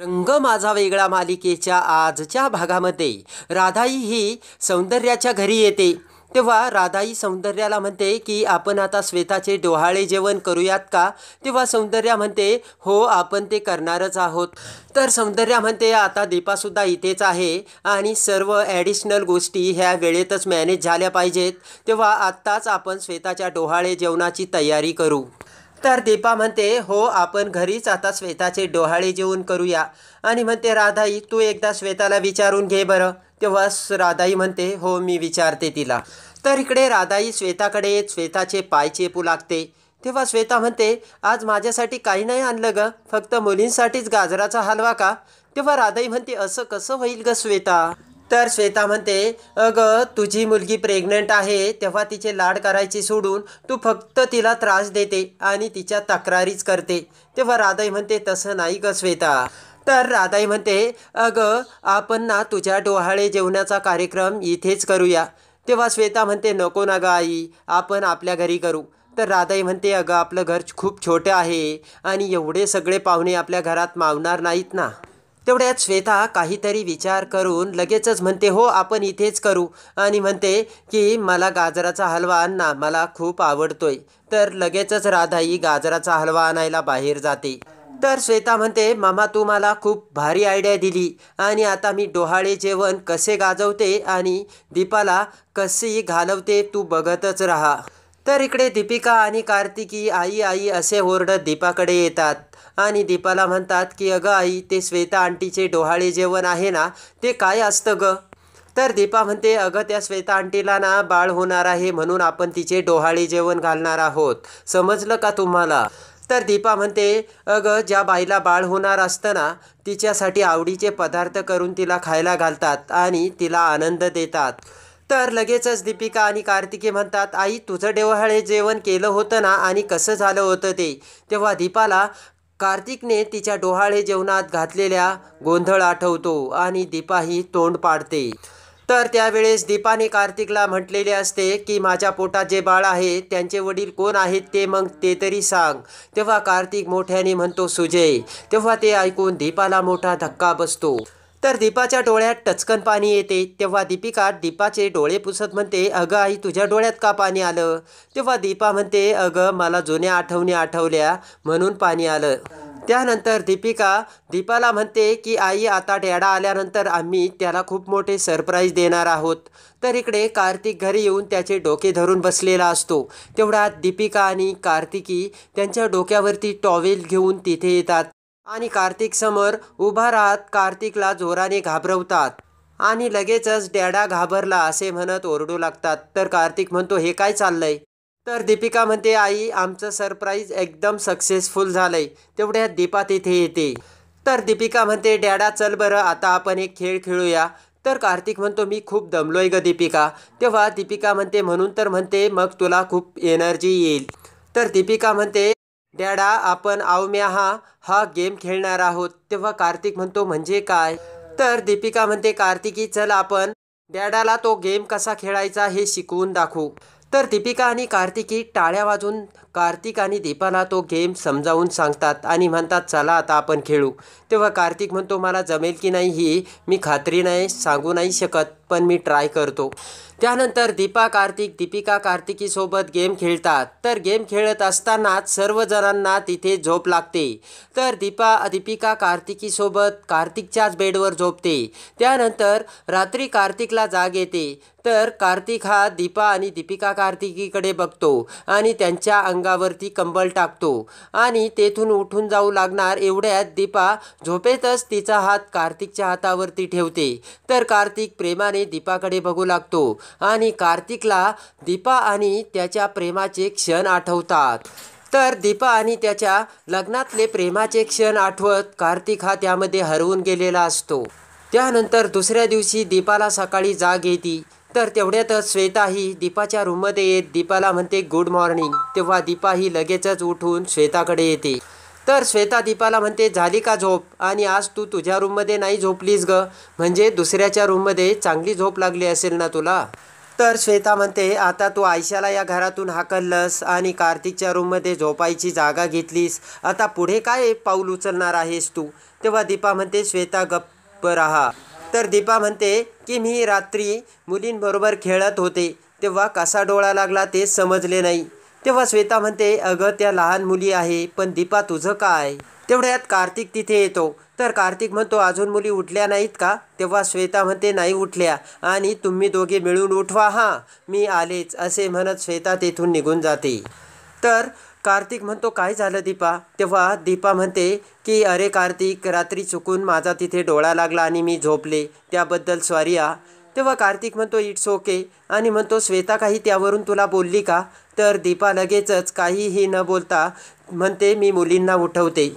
रंग माझा वेगळा मालिकेच्या आजच्या भागामध्ये राधाई ही सौंदर्याच्या घरी येते तेव्हा राधाई सौंदर्याला म्हणते की आपण आता श्वेताचे डोहाळे जेवण करूयात का तेव्हा सौंदर्या म्हणते हो आपण ते करणारच आहोत तर सौंदर्या म्हणते आता दीपासुद्धा इथेच आहे आणि सर्व ॲडिशनल गोष्टी ह्या वेळेतच मॅनेज झाल्या पाहिजेत तेव्हा आत्ताच आपण श्वेताच्या डोहाळे जेवणाची तयारी करू तर दीपा म्हणते हो आपण घरीच आता श्वेताचे डोहाळे जेवून करूया आणि म्हणते राधाई तू एकदा श्वेताला विचारून घे बरं तेव्हा राधाई म्हणते हो मी विचारते तिला तर इकडे राधाई श्वेताकडे येत श्वेताचे पाय चेपू लागते तेव्हा श्वेता म्हणते आज माझ्यासाठी काही नाही आणलं ग फक्त मुलींसाठीच गाजराचा हलवा का तेव्हा राधाई म्हणते असं कसं होईल ग श्वेता तर श्वेता म्हणते अगं तुझी मुलगी प्रेग्नंट आहे तेव्हा तिचे लाड करायची सोडून तू फक्त तिला त्रास देते आणि तिच्या तक्रारीच करते तेव्हा राधाई म्हणते तसं नाही ग श्वेता तर राधाई म्हणते अगं आपण ना तुझ्या डोहाळे जेवणाचा कार्यक्रम इथेच करूया तेव्हा श्वेता म्हणते नको ना गं आई आपण आपल्या घरी करू तर राधाई म्हणते अगं आपलं घर खूप छोटं आहे आणि एवढे सगळे पाहुणे आपल्या घरात मावणार नाहीत ना तेवढ्यात श्वेता काहीतरी विचार करून लगेचच म्हणते हो आपण इथेच करू आणि म्हणते की मला गाजराचा हलवा आणणा मला खूप आवडतोय तर लगेचच राधा ही गाजराचा हलवा आणायला बाहेर जाते तर श्वेता म्हणते मामा तू मला खूप भारी आयडिया दिली आणि आता मी डोहाळे जेवण कसे गाजवते आणि दीपाला कसे घालवते तू बघतच राहा तर इकडे दीपिका आणि कार्तिकी आई आई असे ओरडत दीपाकडे येतात आणि दीपाला म्हणतात की अगं आई ते श्वेता आंटीचे डोहाळे जेवण आहे ना ते काय असतं ग तर दीपा म्हणते अगं त्या श्वेता आंटीला ना बाळ होणार आहे म्हणून आपण तिचे डोहाळे जेवण घालणार आहोत समजलं का तुम्हाला तर दीपा म्हणते अगं ज्या बाईला बाळ होणार असतं ना तिच्यासाठी आवडीचे पदार्थ करून तिला खायला घालतात आणि तिला आनंद देतात तर लगेचच दीपिका आणि कार्तिकी म्हणतात आई तुझं डेवहाळे जेवण केलं होतं ना आणि कसं झालं होतं ते तेव्हा दीपाला कार्तिकने तिच्या डोहाळे जेवणात घातलेल्या गोंधळ आठवतो आणि दीपाही तोंड पाडते तर त्यावेळेस दीपाने कार्तिकला म्हटलेले असते की माझ्या पोटात जे बाळ आहे त्यांचे वडील कोण आहेत ते मग ते तरी सांग तेव्हा कार्तिक मोठ्याने म्हणतो सुजय तेव्हा ते ऐकून दीपाला मोठा धक्का बसतो तर दीपाच्या डोळ्यात टचकन पाणी येते तेव्हा दीपिका दीपाचे डोळे पुसत म्हणते अगं आई तुझ्या डोळ्यात का पाणी आलं तेव्हा दीपा म्हणते अगं मला जुन्या आठवणी आठवल्या म्हणून पाणी आलं त्यानंतर दीपिका दीपाला म्हणते की आई आता डॅडा आल्यानंतर आम्ही त्याला खूप मोठे सरप्राईज देणार आहोत तर इकडे कार्तिक घरी येऊन त्याचे डोके धरून बसलेला असतो तेवढ्यात दीपिका आणि कार्तिकी त्यांच्या डोक्यावरती टॉवेल घेऊन तिथे येतात आणि कार्तिक समोर उभा राहत कार्तिकला जोराने घाबरवतात आणि लगेचच डॅडा घाबरला असे म्हणत ओरडू लागतात तर कार्तिक म्हणतो हे काय चाललंय तर दीपिका म्हणते आई आमचं सरप्राईज एकदम सक्सेसफुल झालंय तेवढ्या दीपा तिथे येते तर दीपिका म्हणते डॅडा चल बरं आता आपण एक खेळ खेळूया तर कार्तिक म्हणतो मी खूप दमलोय ग दीपिका तेव्हा दीपिका म्हणते म्हणून तर म्हणते मग तुला खूप एनर्जी येईल तर दीपिका म्हणते डॅडा आपण आवम्या हा हा गेम खेळणार आहोत तेव्हा कार्तिक म्हणतो म्हणजे काय तर दीपिका म्हणते कार्तिकी चल आपण डॅडाला तो गेम कसा खेळायचा हे शिकवून दाखवू तर दीपिका आणि कार्तिकी टाळ्या वाजून कार्तिक आणि दीपाला तो गेम समजावून सांगतात आणि म्हणतात चला आता आपण खेळू तेव्हा कार्तिक म्हणतो मला जमेल की नाही ही मी खात्री नाही सांगू नाही शकत पण मी ट्राय करतो त्यानंतर दीपा कार्तिक दीपिका कार्तिकीसोबत गेम खेळतात तर गेम खेळत असतानाच सर्वजणांना तिथे झोप लागते तर दीपा दीपिका कार्तिकीसोबत कार्तिकच्याच बेडवर झोपते त्यानंतर रात्री कार्तिकला जाग येते तर कार्तिक हा दीपा आणि दीपिका कार्तिकीकडे बघतो आणि त्यांच्या अंगावरती कंबल टाकतो आणि तेथून उठून जाऊ लागणार एवढ्यात दीपा झोपेतच तिचा हात कार्तिकच्या हातावरती ठेवते तर कार्तिक प्रेमाने दीपाकडे बघू लागतो आणि कार्तिकला दीपा आणि त्याच्या प्रेमाचे क्षण आठवतात तर दीपा आणि त्याच्या लग्नातले प्रेमाचे क्षण आठवत कार्तिक हा त्यामध्ये हरवून गेलेला असतो त्यानंतर दुसऱ्या दिवशी दीपाला सकाळी जाग येते तर तेवढ्यातच श्वेताही दीपाच्या रूममध्ये येत दीपाला म्हणते गुड मॉर्निंग तेव्हा दीपा ही लगेचच उठून श्वेताकडे येते तर श्वेता दीपाला म्हणते झाली का झोप आणि आज तू तुझ्या रूममध्ये नाही झोपलीस ग म्हणजे दुसऱ्याच्या रूममध्ये चांगली झोप लागली असेल ना तुला तर श्वेता म्हणते आता तू आयशाला या घरातून हाकललंस आणि कार्तिकच्या रूममध्ये झोपायची जागा घेतलीस आता पुढे काय पाऊल उचलणार आहेस तू तेव्हा दीपा म्हणते श्वेता गप्प राहा तर दीपा म्हणते की मी रात्री मुलींबरोबर खेळत होते तेव्हा कसा डोळा लागला ते समजले नाही तेव्हा श्वेता म्हणते अगं त्या लहान मुली आहे पण दीपा तुझं काय तेवढ्यात कार्तिक तिथे येतो तर कार्तिक म्हणतो अजून मुली उठल्या नाहीत का तेव्हा श्वेता म्हणते नाही उठल्या आणि तुम्ही दोघे मिळून उठवा हां मी आलेच असे म्हणत श्वेता तेथून निघून जाते तर कार्तिक म्हणतो काय झालं दीपा तेव्हा दीपा म्हणते की अरे कार्तिक रात्री चुकून माझा तिथे डोळा लागला आणि मी झोपले त्याबद्दल सॉरी आ तेव्हा कार्तिक म्हणतो इट्स ओके आणि म्हणतो श्वेता काही त्यावरून तुला बोलली का तर दीपा लगेचच काहीही न बोलता म्हणते मी मुलींना उठवते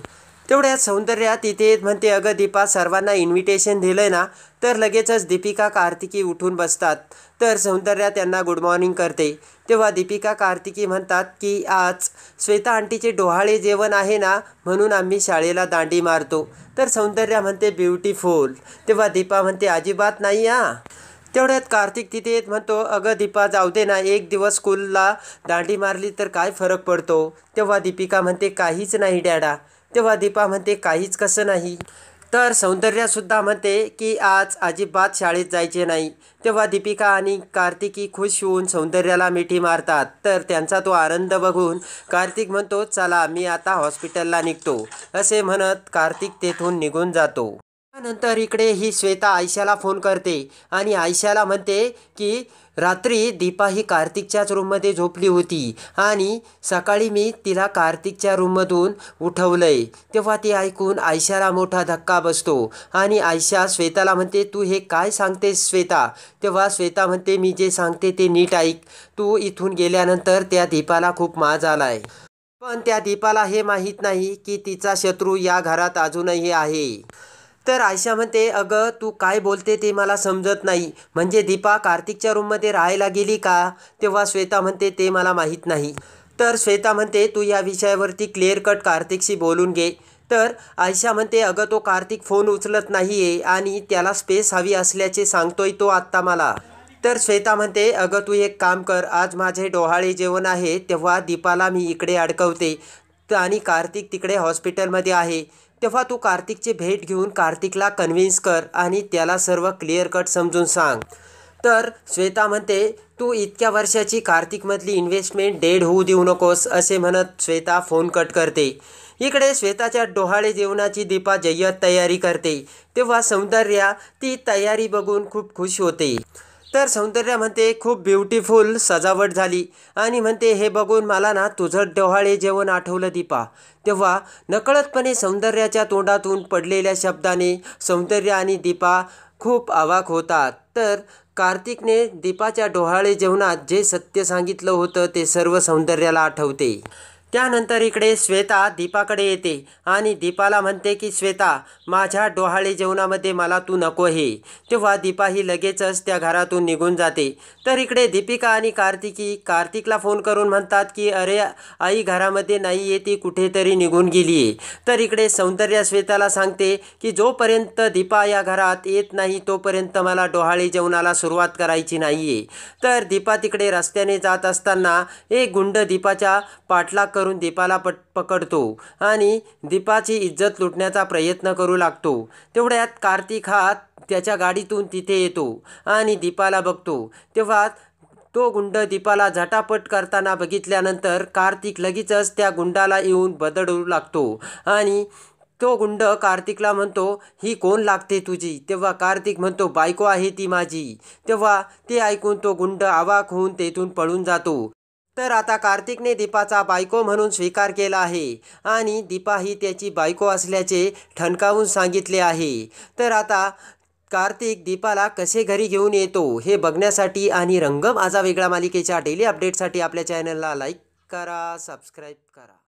तेवढ्या सौंदर्या तिथे म्हणते अगं दीपा सर्वांना इन्व्हिटेशन दिलं ना तर लगेचच दीपिका कार्तिकी उठून बसतात तर सौंदर्या त्यांना गुड मॉर्निंग करते तेव्हा दीपिका कार्तिकी म्हणतात की आज श्वेता आंटीचे डोहाळे जेवण आहे ना म्हणून आम्ही शाळेला दांडी मारतो तर सौंदर्या म्हणते ब्युटिफुल तेव्हा दीपा म्हणते अजिबात नाही आ तेवढ्यात कार्तिक तिथे येत म्हणतो अगं दीपा जाऊ दे ना एक दिवस स्कूलला दांडी मारली तर काय फरक पडतो तेव्हा दीपिका म्हणते काहीच नाही डॅडा तेव्हा दीपा म्हणते काहीच कसं नाही तर सौंदर्यासुद्धा म्हणते की आज अजिबात शाळेत जायचे नाही तेव्हा दीपिका आणि कार्तिकी खुश होऊन सौंदर्याला मिठी मारतात तर त्यांचा तो आनंद बघून कार्तिक म्हणतो चला मी आता हॉस्पिटलला निघतो असे म्हणत कार्तिक तेथून निघून जातो त्यानंतर इकडे ही श्वेता आयशाला फोन करते आणि आयशाला म्हणते की रात्री दीपा ही कार्तिकच्याच रूममध्ये झोपली होती आणि सकाळी मी तिला कार्तिकच्या रूममधून उठवलंय तेव्हा ती ऐकून आयशाला मोठा धक्का बसतो आणि आयशा श्वेताला म्हणते तू हे काय सांगते श्वेता तेव्हा श्वेता म्हणते मी जे सांगते ते नीट ऐक तू इथून गेल्यानंतर त्या दीपाला खूप माज आलाय पण त्या दीपाला हे माहीत नाही की तिचा शत्रू या घरात अजूनही आहे तर आयशा म्हणते अगं तू काय बोलते ते मला समजत नाही म्हणजे दीपा कार्तिकच्या रूममध्ये राहायला गेली का तेव्हा श्वेता म्हणते ते मला माहीत नाही तर श्वेता म्हणते तू या विषयावरती क्लिअर कट कार्तिकशी बोलून घे तर आयशा म्हणते अगं तो कार्तिक फोन उचलत नाही आहे आणि त्याला स्पेस हवी असल्याचे सांगतोय तो आत्ता मला तर श्वेता म्हणते अगं तू एक काम कर आज माझे डोहाळे जेवण आहे तेव्हा दीपाला मी इकडे अडकवते आणि कार्तिक तिकडे हॉस्पिटलमध्ये आहे तेव्हा तू कार्तिकची भेट घेऊन कार्तिकला कन्व्हिन्स कर आणि त्याला सर्व क्लिअर कट समजून सांग तर श्वेता म्हणते तू इतक्या वर्षाची कार्तिकमधली इन्व्हेस्टमेंट डेड होऊ देऊ नकोस असे म्हणत श्वेता फोन कट करते इकडे श्वेताच्या डोहाळे जेवणाची दीपा जय्यत तयारी करते तेव्हा सौंदर्या ती तयारी बघून खूप खुश होते तर सौंदर्य म्हणते खूप ब्युटिफुल सजावट झाली आणि म्हणते हे बघून मला ना तुझं डोहाळे जेवण आठवलं दीपा तेव्हा नकळतपणे सौंदर्याच्या तोंडातून पडलेल्या शब्दाने सौंदर्य आणि दीपा खूप आवाक होतात तर कार्तिकने दीपाच्या डोहाळे जेवणात जे सत्य सांगितलं होतं ते सर्व सौंदर्याला आठवते त्यानंतर इकडे श्वेता दीपाकडे येते आणि दीपाला म्हणते की श्वेता माझ्या डोहाळे जेवणामध्ये मला तू नको हे तेव्हा दीपा ही लगेचच त्या घरातून निघून जाते तर इकडे दीपिका आणि कार्तिकी कार्तिकला फोन करून म्हणतात की अरे आई घरामध्ये नाही आहे ती कुठेतरी निघून गेली आहे तर इकडे सौंदर्या श्वेताला सांगते की जोपर्यंत दीपा या घरात येत नाही तोपर्यंत मला डोहाळी जेवणाला सुरुवात करायची नाही आहे तर दीपा तिकडे रस्त्याने जात असताना एक गुंड दीपाच्या पाठलाग करून दीपाला पट पकडतो आणि दीपाची इज्जत लुटण्याचा प्रयत्न करू लागतो तेवढ्यात कार्तिक हा त्याच्या गाडीतून तिथे येतो आणि दीपाला बघतो तेव्हा तो गुंड दीपाला झटापट करताना बघितल्यानंतर कार्तिक लगेचच त्या गुंडाला येऊन बदडू लागतो आणि तो गुंड कार्तिकला म्हणतो ही कोण लागते तुझी तेव्हा कार्तिक म्हणतो बायको आहे ती माझी तेव्हा ते ऐकून तो गुंड आवाक होऊन तेथून पळून जातो तर आता कार्तिकने दीपाचा बायको म्हणून स्वीकार केला आहे आणि दीपा ही त्याची बायको असल्याचे ठणकावून सांगितले आहे तर आता कार्तिक दीपाला कसे घरी घेऊन येतो हे बघण्यासाठी आणि रंगम आजा वेगळा मालिकेच्या डेली अपडेटसाठी आपल्या चॅनलला लाईक करा सबस्क्राईब करा